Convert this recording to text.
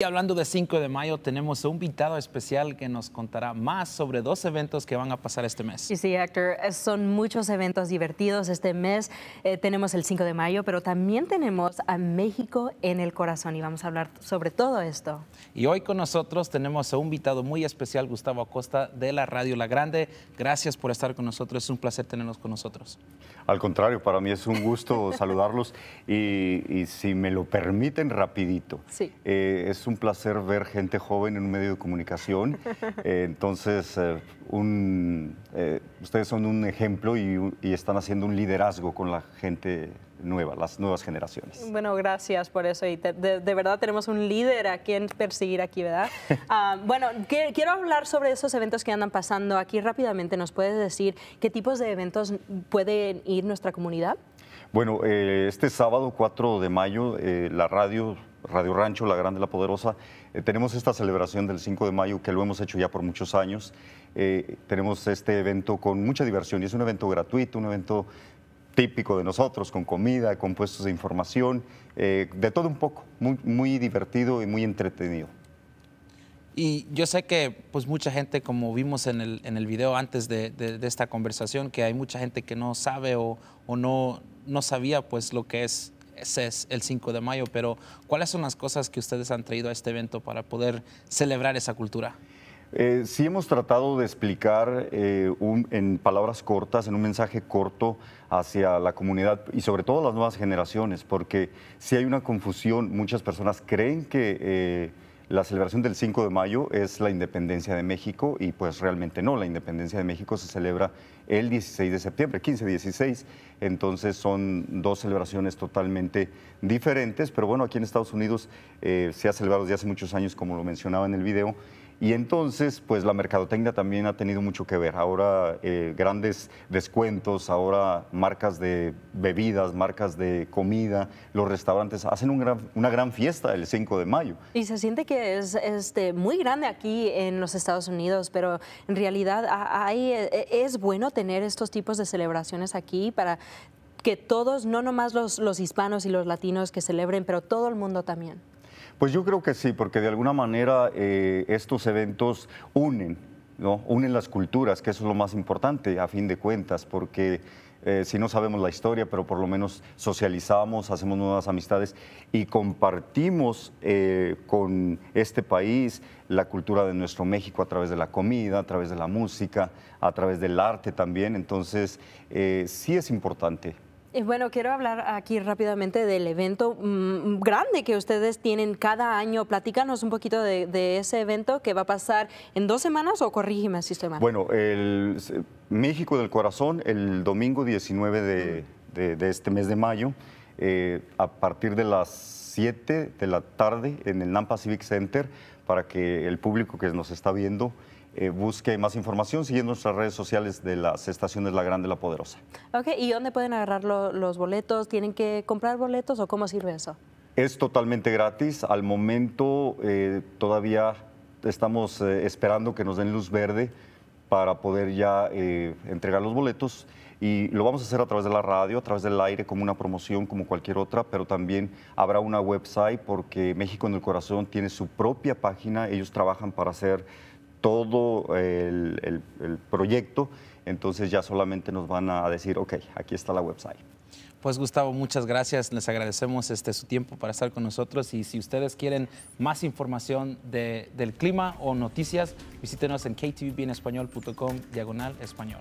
Y hablando de 5 de mayo, tenemos un invitado especial que nos contará más sobre dos eventos que van a pasar este mes. Y sí, Héctor, son muchos eventos divertidos este mes. Eh, tenemos el 5 de mayo, pero también tenemos a México en el corazón y vamos a hablar sobre todo esto. Y hoy con nosotros tenemos a un invitado muy especial, Gustavo Acosta, de la Radio La Grande. Gracias por estar con nosotros, es un placer tenerlos con nosotros. Al contrario, para mí es un gusto saludarlos y, si me lo permiten, rapidito. Sí. Eh, un placer ver gente joven en un medio de comunicación. Eh, entonces, eh, un, eh, ustedes son un ejemplo y, están haciendo un liderazgo con la gente nueva, las nuevas generaciones. Bueno, gracias por eso. Y de, verdad tenemos un líder a quien perseguir aquí, ¿verdad? Ah, bueno, quiero hablar sobre esos eventos que andan pasando aquí rápidamente. ¿Nos puedes decir qué tipos de eventos pueden ir nuestra comunidad? Bueno, este sábado 4 de mayo la radio Radio Rancho, La Grande, La Poderosa, eh, tenemos esta celebración del 5 de mayo que lo hemos hecho ya por muchos años. Eh, tenemos este evento con mucha diversión y es un evento gratuito, un evento típico de nosotros, con comida, con puestos de información, eh, de todo un poco, muy, divertido y muy entretenido. Y yo sé que pues mucha gente, como vimos en el, en el video antes de, esta conversación, que hay mucha gente que no sabe o, o, no, no sabía pues lo que es es el 5 de mayo, pero ¿cuáles son las cosas que ustedes han traído a este evento para poder celebrar esa cultura? Eh, sí hemos tratado de explicar eh, en palabras cortas, en un mensaje corto hacia la comunidad y sobre todo las nuevas generaciones, porque si hay una confusión, muchas personas creen que... Eh, la celebración del 5 de mayo es la independencia de México y pues realmente no, la independencia de México se celebra el 16 de septiembre, 15-16, entonces son dos celebraciones totalmente diferentes, pero bueno, aquí en Estados Unidos eh, se ha celebrado desde hace muchos años, como lo mencionaba en el video, y entonces, pues la mercadotecnia también ha tenido mucho que ver. Ahora eh, grandes descuentos, ahora marcas de bebidas, marcas de comida, los restaurantes hacen una gran fiesta el 5 de mayo. Y se siente que es este, muy grande aquí en los Estados Unidos, pero en realidad eh, es bueno tener estos tipos de celebraciones aquí para que todos, no nomás los hispanos y los latinos que celebren, pero todo el mundo también. Pues yo creo que sí, porque de alguna manera eh, estos eventos unen, ¿no? unen las culturas, que eso es lo más importante a fin de cuentas, porque eh, si no sabemos la historia, pero por lo menos socializamos, hacemos nuevas amistades y compartimos eh, con este país la cultura de nuestro México a través de la comida, a través de la música, a través del arte también. Entonces, sí es importante bueno, quiero hablar aquí rápidamente del evento mm, grande que ustedes tienen cada año. Platícanos un poquito de, ese evento que va a pasar en dos semanas o corrígeme si estoy mal. Bueno, el México del Corazón, el domingo 19 de, este mes de mayo, eh, a partir de las 7 de la tarde en el Nampa Civic Center, para que el público que nos está viendo eh, busque más información siguiendo nuestras redes sociales de las estaciones La Grande y La Poderosa. Ok, ¿y dónde pueden agarrar los boletos? ¿Tienen que comprar boletos o cómo sirve eso? Es totalmente gratis. Al momento eh, todavía estamos eh, esperando que nos den luz verde para poder ya eh, entregar los boletos y lo vamos a hacer a través de la radio, a través del aire, como una promoción, como cualquier otra, pero también habrá una website porque México en el Corazón tiene su propia página, ellos trabajan para hacer todo el, proyecto, entonces ya solamente nos van a decir, ok, aquí está la website. Pues Gustavo, muchas gracias. Les agradecemos este, su tiempo para estar con nosotros y si ustedes quieren más información del clima o noticias, visítenos en ktvbienespañol.com diagonal español.